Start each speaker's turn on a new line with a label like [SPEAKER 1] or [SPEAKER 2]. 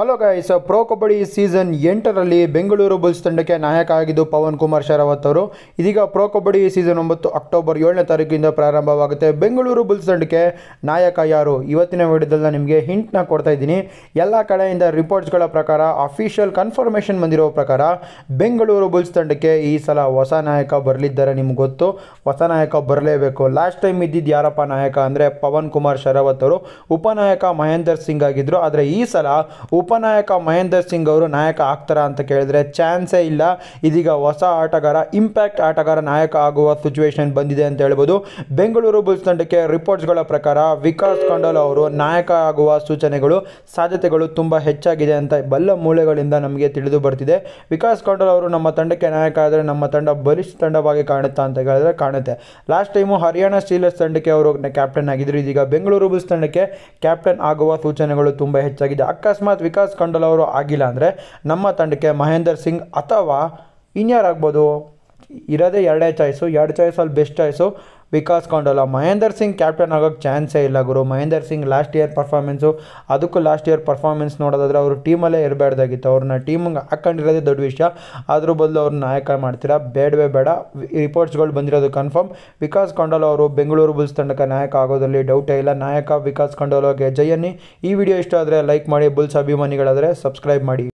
[SPEAKER 1] hello guys pro kabaddi season ಎಂಟರಲ್ಲಿ Bengaluru Bulls ತಂಡಕ್ಕೆ ನಾಯಕ ಆಗಿದ್ದು ಪವನ್ ಕುಮಾರ್ ಶರಾವತ್ ಅವರು ಇದೀಗ ಪ್ರೋ ಕಬಡ್ಡಿ ಸೀಸನ್ ಒಂಬತ್ತು ಅಕ್ಟೋಬರ್ ಏಳನೇ ತಾರೀಕಿಂದ ಪ್ರಾರಂಭವಾಗುತ್ತೆ ಬೆಂಗಳೂರು ಬುಲ್ಸ್ ತಂಡಕ್ಕೆ ನಾಯಕ ಯಾರು ಇವತ್ತಿನ ವಿಡಿಯೋದಲ್ಲಿ ನಿಮಗೆ ಹಿಂಟ್ನ ಕೊಡ್ತಾ ಇದ್ದೀನಿ ಎಲ್ಲ ಕಡೆಯಿಂದ ರಿಪೋರ್ಟ್ಸ್ಗಳ ಪ್ರಕಾರ ಅಫಿಷಿಯಲ್ ಕನ್ಫರ್ಮೇಷನ್ ಬಂದಿರೋ ಪ್ರಕಾರ ಬೆಂಗಳೂರು ಬುಲ್ಸ್ ತಂಡಕ್ಕೆ ಈ ಸಲ ಹೊಸ ನಾಯಕ ಬರಲಿದ್ದಾರೆ ನಿಮ್ಗೆ ಗೊತ್ತು ಹೊಸ ನಾಯಕ ಬರಲೇಬೇಕು ಲಾಸ್ಟ್ ಟೈಮ್ ಇದ್ದಿದ್ದು ಯಾರಪ್ಪ ನಾಯಕ ಅಂದರೆ ಪವನ್ ಕುಮಾರ್ ಶರಾವತ್ ಅವರು ಉಪನಾಯಕ ಮಹೇಂದರ್ ಸಿಂಗ್ ಆಗಿದ್ದರು ಆದರೆ ಈ ಸಲ ಉಪ ಉಪನಾಯಕ ಮಹೇಂದರ್ ಸಿಂಗ್ ಅವರು ನಾಯಕ ಆಗ್ತಾರಾ ಅಂತ ಕೇಳಿದ್ರೆ ಚಾನ್ಸೇ ಇಲ್ಲ ಇದೀಗ ಹೊಸ ಆಟಗಾರ ಇಂಪ್ಯಾಕ್ಟ್ ಆಟಗಾರ ನಾಯಕ ಆಗುವ ಸಿಚುವೇಶನ್ ಬಂದಿದೆ ಅಂತ ಹೇಳ್ಬೋದು ಬೆಂಗಳೂರು ಬುಲ್ಸ್ ತಂಡಕ್ಕೆ ರಿಪೋರ್ಟ್ಸ್ಗಳ ಪ್ರಕಾರ ವಿಕಾಸ್ ಕಂಡಲ್ ಅವರು ನಾಯಕ ಆಗುವ ಸೂಚನೆಗಳು ಸಾಧ್ಯತೆಗಳು ತುಂಬ ಹೆಚ್ಚಾಗಿದೆ ಅಂತ ಬಲ್ಲ ಮೂಲೆಗಳಿಂದ ನಮಗೆ ತಿಳಿದು ಬರ್ತಿದೆ ವಿಕಾಸ್ ಕಂಡೋಲ್ ಅವರು ನಮ್ಮ ತಂಡಕ್ಕೆ ನಾಯಕ ಆದರೆ ನಮ್ಮ ತಂಡ ಬಲಿಷ್ಠ ತಂಡವಾಗಿ ಕಾಣುತ್ತಾ ಅಂತ ಹೇಳಿದ್ರೆ ಕಾಣುತ್ತೆ ಲಾಸ್ಟ್ ಟೈಮು ಹರಿಯಾಣ ಸ್ಟೀಲರ್ಸ್ ತಂಡಕ್ಕೆ ಅವರು ಕ್ಯಾಪ್ಟನ್ ಆಗಿದ್ದರು ಇದೀಗ ಬೆಂಗಳೂರು ಬುಲ್ಸ್ ತಂಡಕ್ಕೆ ಕ್ಯಾಪ್ಟನ್ ಆಗುವ ಸೂಚನೆಗಳು ತುಂಬ ಹೆಚ್ಚಾಗಿದೆ ಅಕಸ್ಮಾತ್ ವಿಕಾಸ್ ವಿಕಾಸ್ ಕಂಡಲ್ ಅವರು ಆಗಿಲ್ಲ ಅಂದರೆ ನಮ್ಮ ತಂಡಕ್ಕೆ ಮಹೇಂದರ್ ಸಿಂಗ್ ಅಥವಾ ಇನ್ಯಾರಾಗ್ಬೋದು ಇರೋದೇ ಎರಡೇ ಚಾಯ್ಸು ಎರಡು ಚಾಯ್ಸಲ್ಲಿ best choice Vikas Kandola Mahender Singh captain ಆಗೋಕ್ಕೆ ಚಾನ್ಸೇ ಇಲ್ಲ ಗುರು Mahender Singh last year performance ಅದಕ್ಕೂ ಲಾಸ್ಟ್ ಇಯರ್ ಪರ್ಫಾರ್ಮೆನ್ಸ್ ನೋಡೋದಾದ್ರೆ ಅವರು ಟೀಮಲ್ಲೇ ಇರಬಾರ್ದಾಗಿತ್ತು ಅವ್ರನ್ನ ಟೀಮ್ಗೆ ಹಾಕೊಂಡಿರೋದೇ ದೊಡ್ಡ ವಿಷಯ ಅದ್ರ ಬದಲು ಅವ್ರನ್ನ ನಾಯಕ ಮಾಡ್ತೀರಾ ಬೇಡವೇ ಬೇಡ ರಿಪೋರ್ಟ್ಸ್ಗಳು ಬಂದಿರೋದು ಕನ್ಫರ್ಮ್ ವಿಕಾಸ್ ಕೊಂಡೋಲ ಅವರು ಬೆಂಗಳೂರು ಬುಲ್ಸ್ ತಂಡಕ್ಕೆ ನಾಯಕ ಆಗೋದ್ರಲ್ಲಿ ಡೌಟೇ ಇಲ್ಲ ನಾಯಕ ವಿಕಾಸ್ ಕೊಂಡೋಲಗೆ ಜಯನ್ನಿ ಈ ವಿಡಿಯೋ ಇಷ್ಟ ಆದರೆ ಲೈಕ್ ಮಾಡಿ ಬುಲ್ಸ್ ಅಭಿಮಾನಿಗಳಾದರೆ ಸಬ್ಸ್ಕ್ರೈಬ್ ಮಾಡಿ